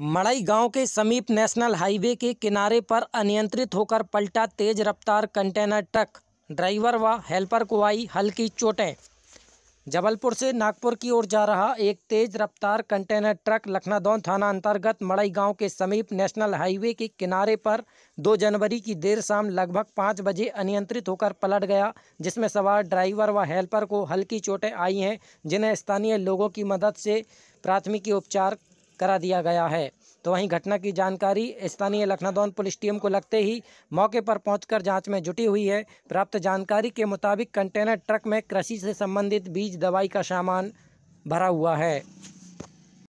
मड़ई गांव के समीप नेशनल हाईवे के किनारे पर अनियंत्रित होकर पलटा तेज रफ्तार कंटेनर ट्रक ड्राइवर व हेल्पर को आई हल्की चोटें जबलपुर से नागपुर की ओर जा रहा एक तेज रफ्तार कंटेनर ट्रक लखनादौन थाना अंतर्गत मड़ई गांव के समीप नेशनल हाईवे के किनारे पर 2 जनवरी की देर शाम लगभग पाँच बजे अनियंत्रित होकर पलट गया जिसमें सवार ड्राइवर व हेल्पर को हल्की चोटें आई हैं जिन्हें स्थानीय लोगों की मदद से प्राथमिकी उपचार करा दिया गया है तो वहीं घटना की जानकारी स्थानीय लखनादौन पुलिस टीम को लगते ही मौके पर पहुंचकर जांच में जुटी हुई है प्राप्त जानकारी के मुताबिक कंटेनर ट्रक में कृषि से संबंधित बीज दवाई का सामान भरा हुआ है